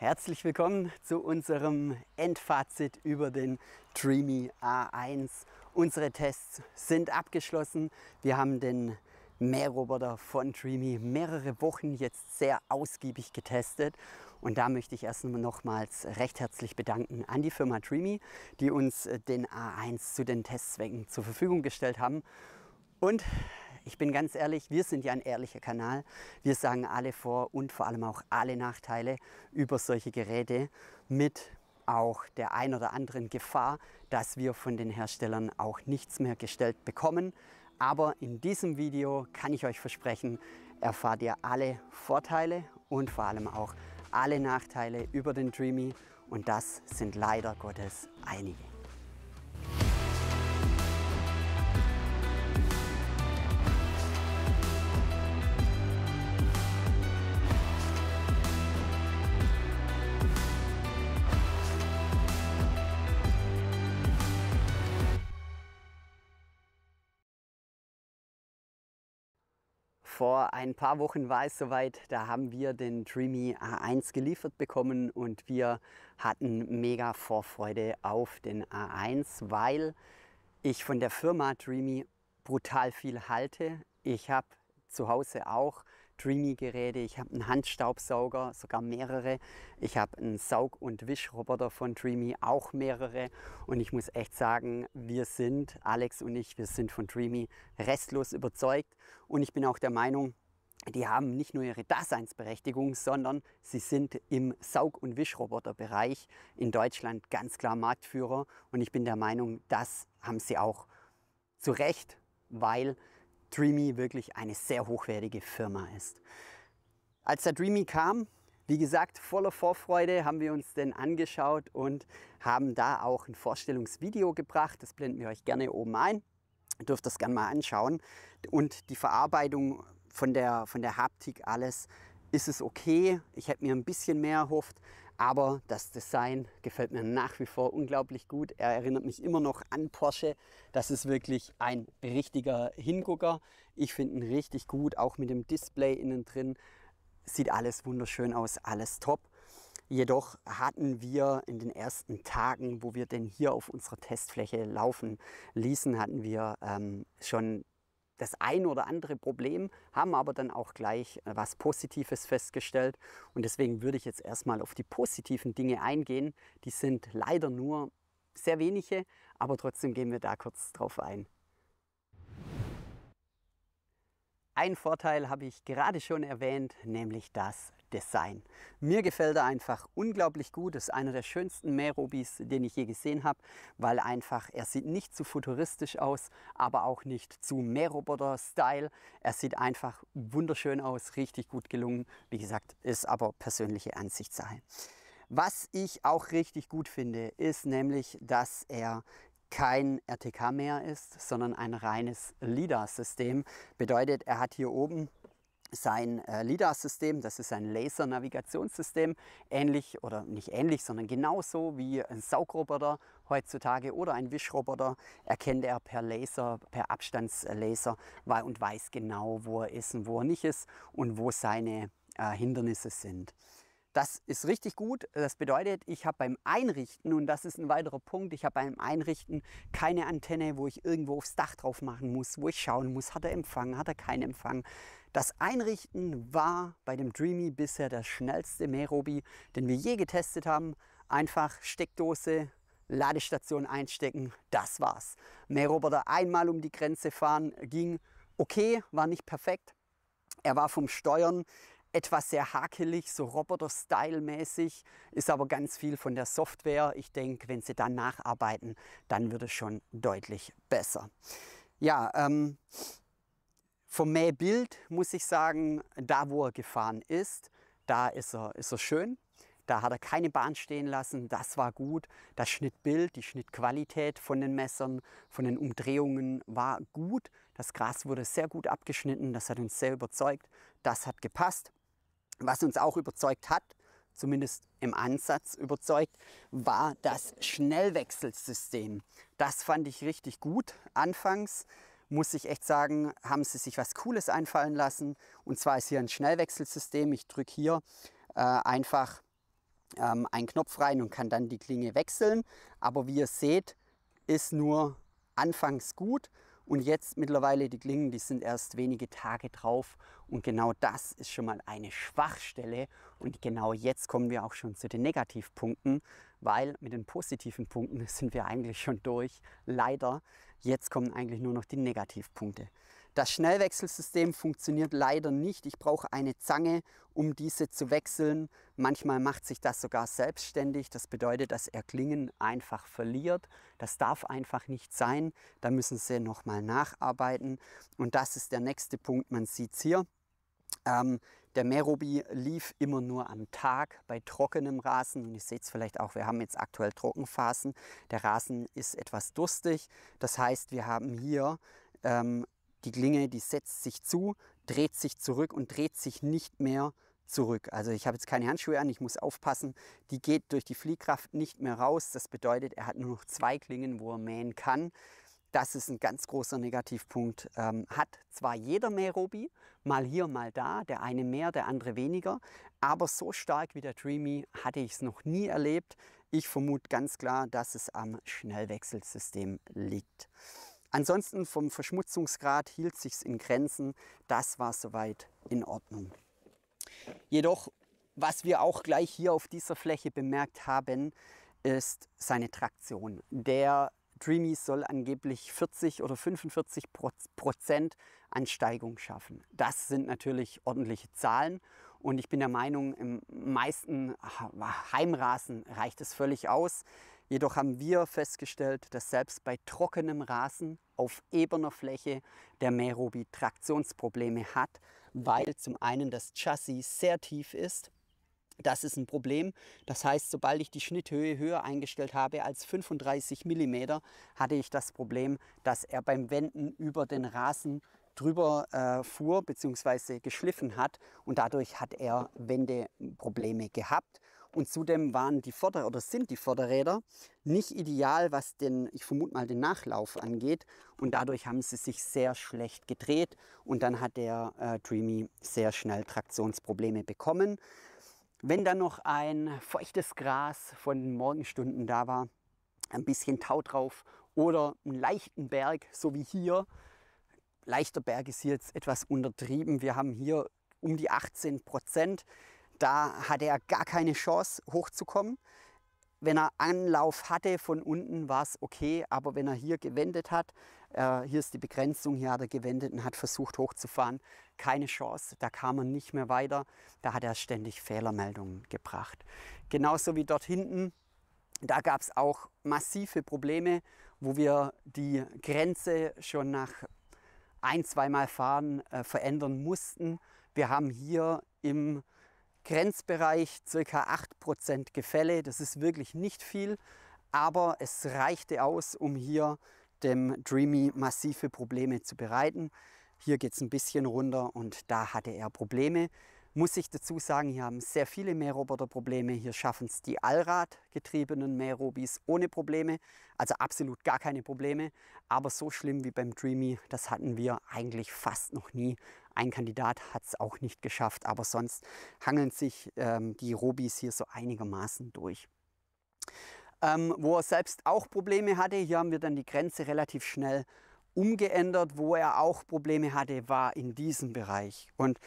Herzlich willkommen zu unserem Endfazit über den Dreamy A1. Unsere Tests sind abgeschlossen. Wir haben den Mähroboter von Dreamy mehrere Wochen jetzt sehr ausgiebig getestet. Und da möchte ich erst nochmals recht herzlich bedanken an die Firma Dreamy, die uns den A1 zu den Testzwecken zur Verfügung gestellt haben. Und ich bin ganz ehrlich, wir sind ja ein ehrlicher Kanal. Wir sagen alle Vor- und vor allem auch alle Nachteile über solche Geräte mit auch der ein oder anderen Gefahr, dass wir von den Herstellern auch nichts mehr gestellt bekommen. Aber in diesem Video kann ich euch versprechen, erfahrt ihr alle Vorteile und vor allem auch alle Nachteile über den Dreamy und das sind leider Gottes einige. Vor ein paar Wochen war es soweit, da haben wir den Dreamy A1 geliefert bekommen und wir hatten mega Vorfreude auf den A1, weil ich von der Firma Dreamy brutal viel halte. Ich habe zu Hause auch Dreamy-Geräte, ich habe einen Handstaubsauger, sogar mehrere. Ich habe einen Saug- und Wischroboter von Dreamy, auch mehrere. Und ich muss echt sagen, wir sind, Alex und ich, wir sind von Dreamy restlos überzeugt. Und ich bin auch der Meinung, die haben nicht nur ihre Daseinsberechtigung, sondern sie sind im Saug- und Wischroboterbereich in Deutschland ganz klar Marktführer. Und ich bin der Meinung, das haben sie auch zu Recht, weil Dreamy wirklich eine sehr hochwertige Firma ist. Als der Dreamy kam, wie gesagt, voller Vorfreude haben wir uns den angeschaut und haben da auch ein Vorstellungsvideo gebracht. Das blenden wir euch gerne oben ein. Ihr dürft das gerne mal anschauen. Und die Verarbeitung von der, von der Haptik, alles ist es okay. Ich hätte mir ein bisschen mehr erhofft, aber das Design gefällt mir nach wie vor unglaublich gut. Er erinnert mich immer noch an Porsche. Das ist wirklich ein richtiger Hingucker. Ich finde ihn richtig gut, auch mit dem Display innen drin. Sieht alles wunderschön aus, alles top. Jedoch hatten wir in den ersten Tagen, wo wir den hier auf unserer Testfläche laufen ließen, hatten wir ähm, schon das ein oder andere Problem, haben aber dann auch gleich äh, was Positives festgestellt. Und deswegen würde ich jetzt erstmal auf die positiven Dinge eingehen. Die sind leider nur sehr wenige, aber trotzdem gehen wir da kurz drauf ein. Ein Vorteil habe ich gerade schon erwähnt, nämlich das Design. Mir gefällt er einfach unglaublich gut. Das ist einer der schönsten Meerobis, den ich je gesehen habe, weil einfach er sieht nicht zu futuristisch aus, aber auch nicht zu Meerroboter-Style. Er sieht einfach wunderschön aus, richtig gut gelungen. Wie gesagt, ist aber persönliche Ansichtssache. Was ich auch richtig gut finde, ist nämlich, dass er kein RTK mehr ist, sondern ein reines LIDAR-System. Bedeutet, er hat hier oben sein äh, LIDAR-System, das ist ein Laser-Navigationssystem, ähnlich oder nicht ähnlich, sondern genauso wie ein Saugroboter heutzutage oder ein Wischroboter, erkennt er per Laser, per Abstandslaser und weiß genau, wo er ist und wo er nicht ist und wo seine äh, Hindernisse sind. Das ist richtig gut. Das bedeutet, ich habe beim Einrichten, und das ist ein weiterer Punkt, ich habe beim Einrichten keine Antenne, wo ich irgendwo aufs Dach drauf machen muss, wo ich schauen muss, hat er Empfang, hat er keinen Empfang. Das Einrichten war bei dem Dreamy bisher das schnellste Merobi, den wir je getestet haben. Einfach Steckdose, Ladestation einstecken, das war's. Mähroboter einmal um die Grenze fahren ging okay, war nicht perfekt. Er war vom Steuern etwas sehr hakelig, so Roboter-Style-mäßig, ist aber ganz viel von der Software. Ich denke, wenn sie dann nacharbeiten, dann wird es schon deutlich besser. Ja, ähm, vom Mähbild muss ich sagen, da wo er gefahren ist, da ist er, ist er schön. Da hat er keine Bahn stehen lassen, das war gut. Das Schnittbild, die Schnittqualität von den Messern, von den Umdrehungen war gut. Das Gras wurde sehr gut abgeschnitten, das hat uns sehr überzeugt, das hat gepasst. Was uns auch überzeugt hat, zumindest im Ansatz überzeugt, war das Schnellwechselsystem. Das fand ich richtig gut anfangs muss ich echt sagen, haben sie sich was Cooles einfallen lassen. Und zwar ist hier ein Schnellwechselsystem. Ich drücke hier äh, einfach ähm, einen Knopf rein und kann dann die Klinge wechseln. Aber wie ihr seht, ist nur anfangs gut und jetzt mittlerweile die Klingen, die sind erst wenige Tage drauf. Und genau das ist schon mal eine Schwachstelle. Und genau jetzt kommen wir auch schon zu den Negativpunkten, weil mit den positiven Punkten sind wir eigentlich schon durch. Leider, jetzt kommen eigentlich nur noch die Negativpunkte. Das Schnellwechselsystem funktioniert leider nicht. Ich brauche eine Zange, um diese zu wechseln. Manchmal macht sich das sogar selbstständig. Das bedeutet, dass er Klingen einfach verliert. Das darf einfach nicht sein. Da müssen Sie nochmal nacharbeiten. Und das ist der nächste Punkt. Man sieht es hier. Ähm, der Merobi lief immer nur am Tag bei trockenem Rasen und ihr seht es vielleicht auch, wir haben jetzt aktuell Trockenphasen. Der Rasen ist etwas durstig, das heißt, wir haben hier ähm, die Klinge, die setzt sich zu, dreht sich zurück und dreht sich nicht mehr zurück. Also ich habe jetzt keine Handschuhe an, ich muss aufpassen. Die geht durch die Fliehkraft nicht mehr raus. Das bedeutet, er hat nur noch zwei Klingen, wo er mähen kann. Das ist ein ganz großer Negativpunkt. Ähm, hat zwar jeder Mährobi, mal hier, mal da, der eine mehr, der andere weniger, aber so stark wie der Dreamy hatte ich es noch nie erlebt. Ich vermute ganz klar, dass es am Schnellwechselsystem liegt. Ansonsten vom Verschmutzungsgrad hielt sich's in Grenzen. Das war soweit in Ordnung. Jedoch, was wir auch gleich hier auf dieser Fläche bemerkt haben, ist seine Traktion. Der Dreamy soll angeblich 40 oder 45 Prozent an Steigung schaffen. Das sind natürlich ordentliche Zahlen und ich bin der Meinung, im meisten Heimrasen reicht es völlig aus. Jedoch haben wir festgestellt, dass selbst bei trockenem Rasen auf ebener Fläche der Merobi Traktionsprobleme hat, weil zum einen das Chassis sehr tief ist. Das ist ein Problem. Das heißt, sobald ich die Schnitthöhe höher eingestellt habe als 35 mm, hatte ich das Problem, dass er beim Wenden über den Rasen drüber äh, fuhr bzw. geschliffen hat und dadurch hat er Wendeprobleme gehabt. Und zudem waren die Vorder- oder sind die Vorderräder nicht ideal, was den, ich vermute mal, den Nachlauf angeht. Und dadurch haben sie sich sehr schlecht gedreht. Und dann hat der äh, Dreamy sehr schnell Traktionsprobleme bekommen. Wenn dann noch ein feuchtes Gras von den Morgenstunden da war, ein bisschen Tau drauf oder einen leichten Berg, so wie hier. Leichter Berg ist hier jetzt etwas untertrieben. Wir haben hier um die 18 Prozent. Da hatte er gar keine Chance hochzukommen. Wenn er Anlauf hatte von unten, war es okay, aber wenn er hier gewendet hat, äh, hier ist die Begrenzung, hier hat er gewendet und hat versucht hochzufahren, keine Chance, da kam er nicht mehr weiter, da hat er ständig Fehlermeldungen gebracht. Genauso wie dort hinten, da gab es auch massive Probleme, wo wir die Grenze schon nach ein, zweimal Fahren äh, verändern mussten. Wir haben hier im Grenzbereich ca. 8% Gefälle. Das ist wirklich nicht viel, aber es reichte aus, um hier dem Dreamy massive Probleme zu bereiten. Hier geht es ein bisschen runter und da hatte er Probleme. Muss ich dazu sagen, hier haben sehr viele Mähroboter Probleme. Hier schaffen es die Allradgetriebenen Mährobis ohne Probleme. Also absolut gar keine Probleme. Aber so schlimm wie beim Dreamy, das hatten wir eigentlich fast noch nie. Ein Kandidat hat es auch nicht geschafft, aber sonst hangeln sich ähm, die Robis hier so einigermaßen durch. Ähm, wo er selbst auch Probleme hatte, hier haben wir dann die Grenze relativ schnell umgeändert. Wo er auch Probleme hatte, war in diesem Bereich. Und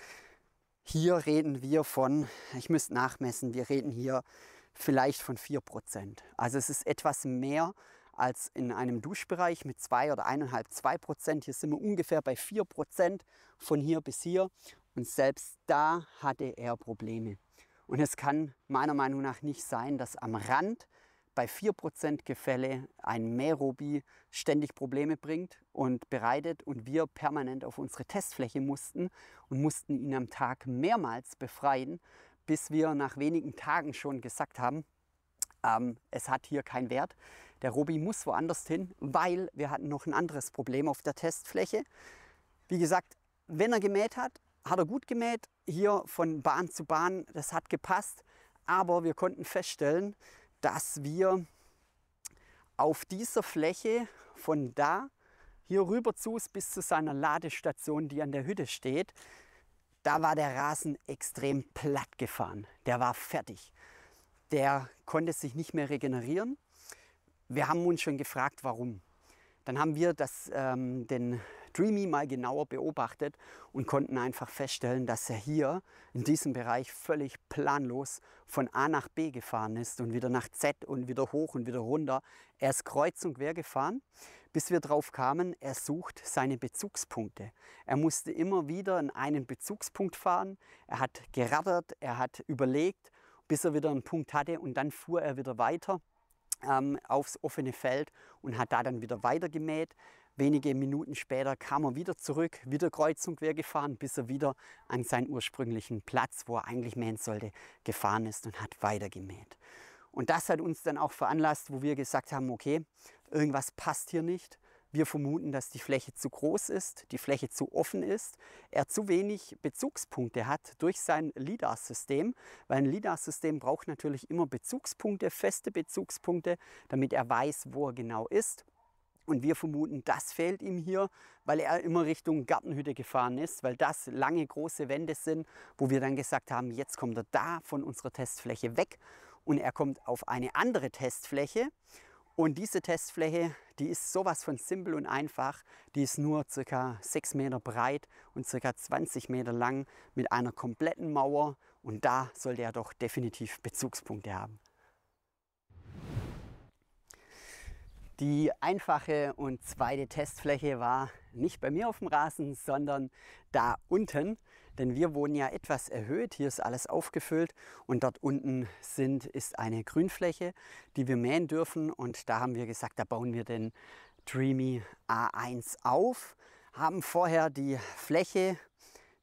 hier reden wir von, ich müsste nachmessen, wir reden hier vielleicht von 4%. Also es ist etwas mehr als in einem Duschbereich mit 2 oder 1,5, 2 Prozent. Hier sind wir ungefähr bei 4 Prozent von hier bis hier. Und selbst da hatte er Probleme. Und es kann meiner Meinung nach nicht sein, dass am Rand bei 4% Gefälle ein Merobi ständig Probleme bringt und bereitet und wir permanent auf unsere Testfläche mussten und mussten ihn am Tag mehrmals befreien, bis wir nach wenigen Tagen schon gesagt haben, ähm, es hat hier keinen Wert. Der Robi muss woanders hin, weil wir hatten noch ein anderes Problem auf der Testfläche. Wie gesagt, wenn er gemäht hat, hat er gut gemäht. Hier von Bahn zu Bahn, das hat gepasst. Aber wir konnten feststellen, dass wir auf dieser Fläche von da hier rüber zu bis zu seiner Ladestation, die an der Hütte steht, da war der Rasen extrem platt gefahren. Der war fertig. Der konnte sich nicht mehr regenerieren wir haben uns schon gefragt, warum. Dann haben wir das, ähm, den Dreamy mal genauer beobachtet und konnten einfach feststellen, dass er hier in diesem Bereich völlig planlos von A nach B gefahren ist und wieder nach Z und wieder hoch und wieder runter. Er ist kreuz und quer gefahren, bis wir drauf kamen, er sucht seine Bezugspunkte. Er musste immer wieder an einen Bezugspunkt fahren. Er hat gerattert, er hat überlegt, bis er wieder einen Punkt hatte und dann fuhr er wieder weiter ähm, aufs offene Feld und hat da dann wieder weitergemäht. Wenige Minuten später kam er wieder zurück, wieder kreuz und quer gefahren, bis er wieder an seinen ursprünglichen Platz, wo er eigentlich mähen sollte, gefahren ist und hat weitergemäht. Und das hat uns dann auch veranlasst, wo wir gesagt haben, okay, irgendwas passt hier nicht. Wir vermuten, dass die Fläche zu groß ist, die Fläche zu offen ist, er zu wenig Bezugspunkte hat durch sein LIDAR-System, weil ein LIDAR-System braucht natürlich immer Bezugspunkte, feste Bezugspunkte, damit er weiß, wo er genau ist. Und wir vermuten, das fehlt ihm hier, weil er immer Richtung Gartenhütte gefahren ist, weil das lange große Wände sind, wo wir dann gesagt haben, jetzt kommt er da von unserer Testfläche weg und er kommt auf eine andere Testfläche und diese Testfläche, die ist sowas von simpel und einfach. Die ist nur ca. 6 Meter breit und ca. 20 Meter lang mit einer kompletten Mauer. Und da sollte er doch definitiv Bezugspunkte haben. Die einfache und zweite Testfläche war nicht bei mir auf dem Rasen, sondern da unten denn wir wohnen ja etwas erhöht. Hier ist alles aufgefüllt und dort unten sind, ist eine Grünfläche, die wir mähen dürfen. Und da haben wir gesagt, da bauen wir den Dreamy A1 auf, haben vorher die Fläche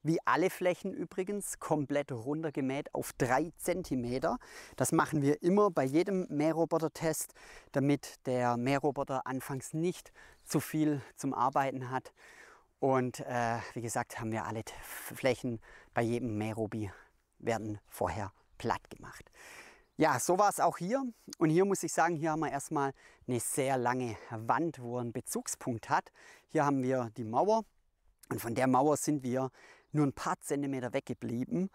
wie alle Flächen übrigens, komplett runtergemäht auf 3 cm. Das machen wir immer bei jedem Mähroboter-Test, damit der Mähroboter anfangs nicht zu viel zum Arbeiten hat, und äh, wie gesagt, haben wir alle Flächen bei jedem Meerrubi werden vorher platt gemacht. Ja, so war es auch hier. Und hier muss ich sagen, hier haben wir erstmal eine sehr lange Wand, wo er einen Bezugspunkt hat. Hier haben wir die Mauer. Und von der Mauer sind wir nur ein paar Zentimeter weggeblieben.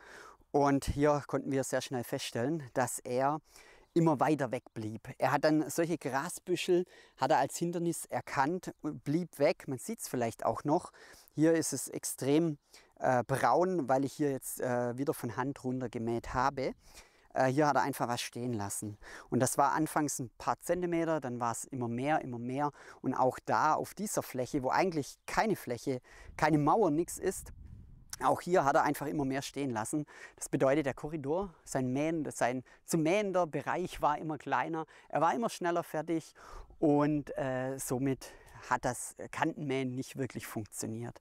Und hier konnten wir sehr schnell feststellen, dass er immer weiter weg blieb. Er hat dann solche Grasbüschel, hat er als Hindernis erkannt, blieb weg. Man sieht es vielleicht auch noch. Hier ist es extrem äh, braun, weil ich hier jetzt äh, wieder von Hand runter gemäht habe. Äh, hier hat er einfach was stehen lassen. Und das war anfangs ein paar Zentimeter, dann war es immer mehr, immer mehr. Und auch da auf dieser Fläche, wo eigentlich keine Fläche, keine Mauer, nichts ist, auch hier hat er einfach immer mehr stehen lassen. Das bedeutet, der Korridor, sein, Mähen, sein zu mähender Bereich war immer kleiner, er war immer schneller fertig und äh, somit hat das Kantenmähen nicht wirklich funktioniert.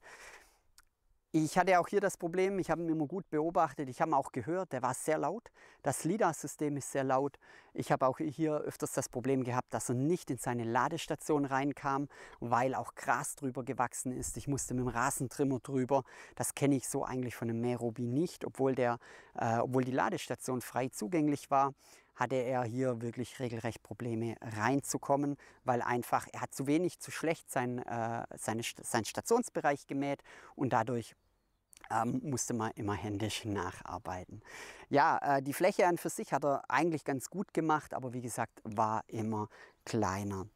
Ich hatte auch hier das Problem, ich habe ihn immer gut beobachtet, ich habe ihn auch gehört, der war sehr laut. Das LIDAR-System ist sehr laut. Ich habe auch hier öfters das Problem gehabt, dass er nicht in seine Ladestation reinkam, weil auch Gras drüber gewachsen ist. Ich musste mit dem Rasentrimmer drüber. Das kenne ich so eigentlich von einem Merobi nicht, obwohl, der, äh, obwohl die Ladestation frei zugänglich war hatte er hier wirklich regelrecht Probleme reinzukommen, weil einfach er hat zu wenig, zu schlecht sein, äh, seine, seinen Stationsbereich gemäht und dadurch ähm, musste man immer händisch nacharbeiten. Ja, äh, die Fläche an für sich hat er eigentlich ganz gut gemacht, aber wie gesagt, war immer kleiner.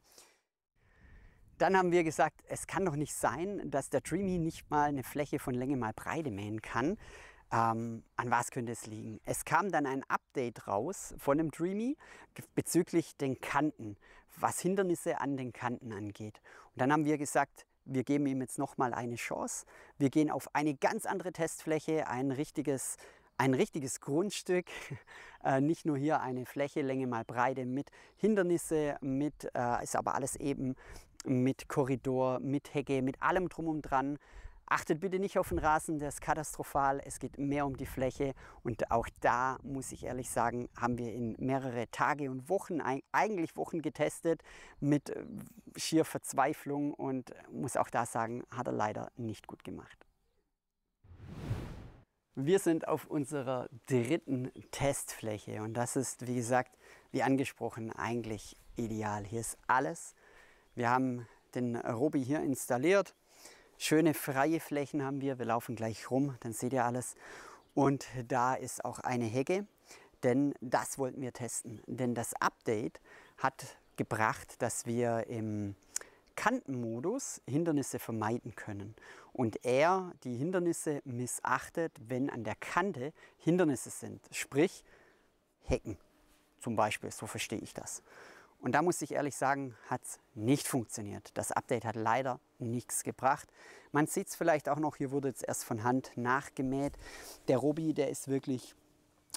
Dann haben wir gesagt, es kann doch nicht sein, dass der Dreamy nicht mal eine Fläche von Länge mal Breite mähen kann. Ähm, an was könnte es liegen? Es kam dann ein Update raus von dem Dreamy bezüglich den Kanten, was Hindernisse an den Kanten angeht. Und dann haben wir gesagt, wir geben ihm jetzt nochmal eine Chance. Wir gehen auf eine ganz andere Testfläche, ein richtiges, ein richtiges Grundstück. Äh, nicht nur hier eine Fläche, Länge mal Breite mit Hindernisse, mit, äh, ist aber alles eben mit Korridor, mit Hecke, mit allem drum und dran. Achtet bitte nicht auf den Rasen, der ist katastrophal. Es geht mehr um die Fläche. Und auch da muss ich ehrlich sagen, haben wir in mehrere Tage und Wochen, eigentlich Wochen getestet mit äh, schier Verzweiflung und muss auch da sagen, hat er leider nicht gut gemacht. Wir sind auf unserer dritten Testfläche und das ist, wie gesagt, wie angesprochen, eigentlich ideal. Hier ist alles. Wir haben den Robi hier installiert schöne freie Flächen haben wir. Wir laufen gleich rum, dann seht ihr alles. Und da ist auch eine Hecke, denn das wollten wir testen. Denn das Update hat gebracht, dass wir im Kantenmodus Hindernisse vermeiden können und er die Hindernisse missachtet, wenn an der Kante Hindernisse sind, sprich Hecken zum Beispiel, so verstehe ich das. Und da muss ich ehrlich sagen, hat es nicht funktioniert. Das Update hat leider nichts gebracht. Man sieht es vielleicht auch noch, hier wurde jetzt erst von Hand nachgemäht. Der Robi, der ist wirklich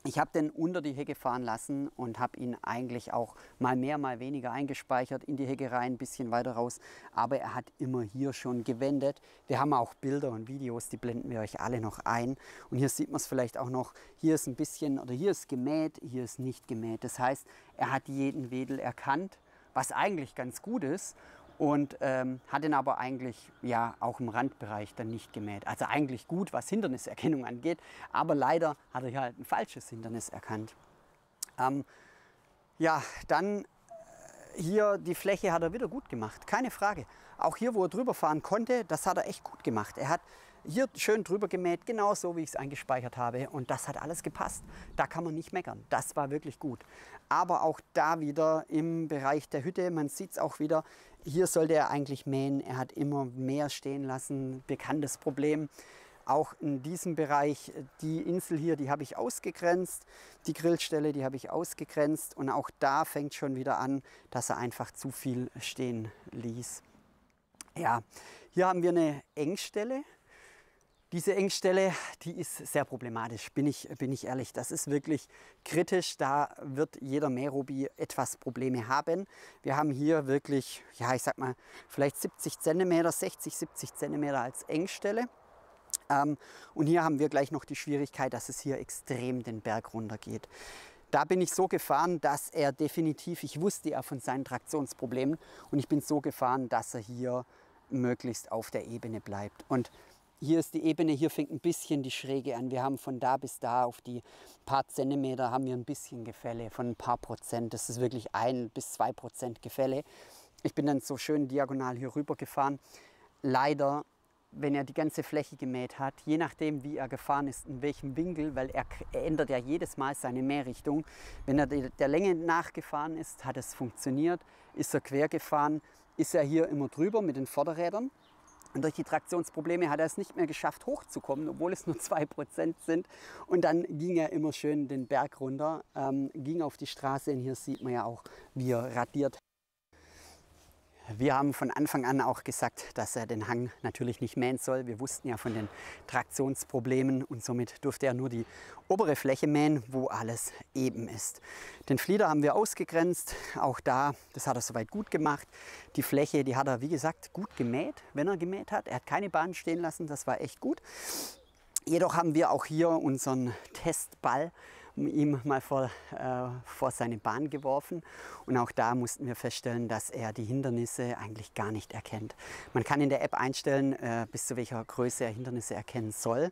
ich habe den unter die Hecke fahren lassen und habe ihn eigentlich auch mal mehr, mal weniger eingespeichert, in die Hecke rein, ein bisschen weiter raus. Aber er hat immer hier schon gewendet. Wir haben auch Bilder und Videos, die blenden wir euch alle noch ein. Und hier sieht man es vielleicht auch noch, hier ist ein bisschen, oder hier ist gemäht, hier ist nicht gemäht. Das heißt, er hat jeden Wedel erkannt, was eigentlich ganz gut ist und ähm, hat ihn aber eigentlich ja auch im Randbereich dann nicht gemäht. Also eigentlich gut, was Hinderniserkennung angeht, aber leider hat er hier halt ein falsches Hindernis erkannt. Ähm, ja, dann äh, hier die Fläche hat er wieder gut gemacht, keine Frage. Auch hier, wo er drüber fahren konnte, das hat er echt gut gemacht. Er hat hier schön drüber gemäht, genau so wie ich es eingespeichert habe. Und das hat alles gepasst. Da kann man nicht meckern. Das war wirklich gut. Aber auch da wieder im Bereich der Hütte, man sieht es auch wieder, hier sollte er eigentlich mähen. Er hat immer mehr stehen lassen. Bekanntes Problem. Auch in diesem Bereich, die Insel hier, die habe ich ausgegrenzt. Die Grillstelle, die habe ich ausgegrenzt. Und auch da fängt schon wieder an, dass er einfach zu viel stehen ließ. Ja, hier haben wir eine Engstelle diese Engstelle, die ist sehr problematisch, bin ich, bin ich ehrlich. Das ist wirklich kritisch. Da wird jeder Merobi etwas Probleme haben. Wir haben hier wirklich, ja, ich sag mal, vielleicht 70 Zentimeter, 60, 70 Zentimeter als Engstelle. Ähm, und hier haben wir gleich noch die Schwierigkeit, dass es hier extrem den Berg runter geht. Da bin ich so gefahren, dass er definitiv, ich wusste ja von seinen Traktionsproblemen und ich bin so gefahren, dass er hier möglichst auf der Ebene bleibt. Und hier ist die Ebene, hier fängt ein bisschen die Schräge an. Wir haben von da bis da auf die paar Zentimeter haben wir ein bisschen Gefälle von ein paar Prozent. Das ist wirklich ein bis zwei Prozent Gefälle. Ich bin dann so schön diagonal hier rüber gefahren. Leider, wenn er die ganze Fläche gemäht hat, je nachdem wie er gefahren ist, in welchem Winkel, weil er, ändert ja jedes Mal seine Mährichtung. Wenn er der Länge nachgefahren ist, hat es funktioniert. Ist er quer gefahren, ist er hier immer drüber mit den Vorderrädern und durch die Traktionsprobleme hat er es nicht mehr geschafft, hochzukommen, obwohl es nur 2% sind. Und dann ging er immer schön den Berg runter, ähm, ging auf die Straße. Und hier sieht man ja auch, wie er radiert wir haben von Anfang an auch gesagt, dass er den Hang natürlich nicht mähen soll. Wir wussten ja von den Traktionsproblemen und somit durfte er nur die obere Fläche mähen, wo alles eben ist. Den Flieder haben wir ausgegrenzt. Auch da, das hat er soweit gut gemacht. Die Fläche, die hat er, wie gesagt, gut gemäht, wenn er gemäht hat. Er hat keine Bahn stehen lassen, das war echt gut. Jedoch haben wir auch hier unseren Testball ihm mal vor, äh, vor seine Bahn geworfen. Und auch da mussten wir feststellen, dass er die Hindernisse eigentlich gar nicht erkennt. Man kann in der App einstellen, äh, bis zu welcher Größe er Hindernisse erkennen soll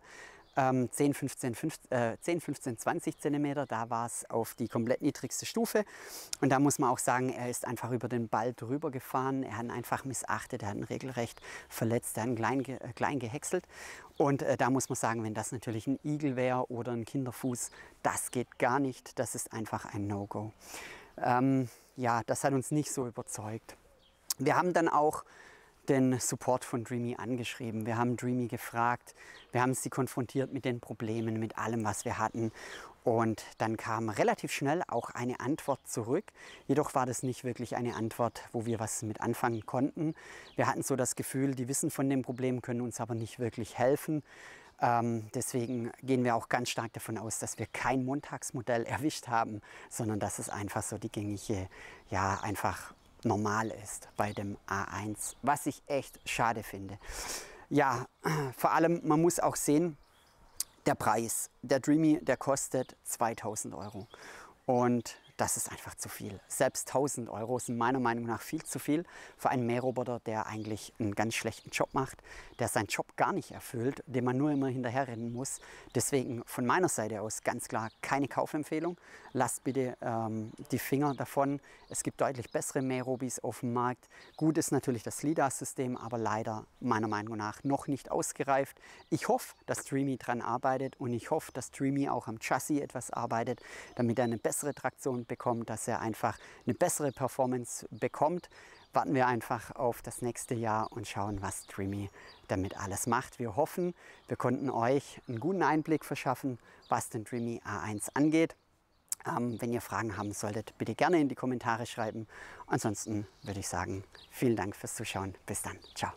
ähm, 10, 15, 15, äh, 10, 15, 20 Zentimeter. Da war es auf die komplett niedrigste Stufe. Und da muss man auch sagen, er ist einfach über den Ball drüber gefahren. Er hat ihn einfach missachtet, er hat ihn regelrecht verletzt, er hat ihn klein, äh, klein gehäckselt. Und äh, da muss man sagen, wenn das natürlich ein Igel wäre oder ein Kinderfuß, das geht gar nicht. Das ist einfach ein No-Go. Ähm, ja, das hat uns nicht so überzeugt. Wir haben dann auch den Support von Dreamy angeschrieben, wir haben Dreamy gefragt, wir haben sie konfrontiert mit den Problemen, mit allem, was wir hatten. Und dann kam relativ schnell auch eine Antwort zurück. Jedoch war das nicht wirklich eine Antwort, wo wir was mit anfangen konnten. Wir hatten so das Gefühl, die wissen von dem Problem, können uns aber nicht wirklich helfen. Ähm, deswegen gehen wir auch ganz stark davon aus, dass wir kein Montagsmodell erwischt haben, sondern dass es einfach so die gängige, ja, einfach normal ist bei dem A1, was ich echt schade finde. Ja, vor allem, man muss auch sehen, der Preis. Der Dreamy, der kostet 2000 Euro. Und das ist einfach zu viel. Selbst 1000 Euro sind meiner Meinung nach viel zu viel für einen Mähroboter, der eigentlich einen ganz schlechten Job macht, der seinen Job gar nicht erfüllt, dem man nur immer hinterherrennen muss. Deswegen von meiner Seite aus ganz klar keine Kaufempfehlung. Lasst bitte ähm, die Finger davon. Es gibt deutlich bessere Mährobis auf dem Markt. Gut ist natürlich das LIDAR-System, aber leider meiner Meinung nach noch nicht ausgereift. Ich hoffe, dass Dreamy dran arbeitet und ich hoffe, dass Dreamy auch am Chassis etwas arbeitet, damit er eine bessere Traktion bekommen, dass er einfach eine bessere Performance bekommt. Warten wir einfach auf das nächste Jahr und schauen, was Dreamy damit alles macht. Wir hoffen, wir konnten euch einen guten Einblick verschaffen, was den Dreamy A1 angeht. Ähm, wenn ihr Fragen haben solltet, bitte gerne in die Kommentare schreiben. Ansonsten würde ich sagen, vielen Dank fürs Zuschauen. Bis dann. Ciao.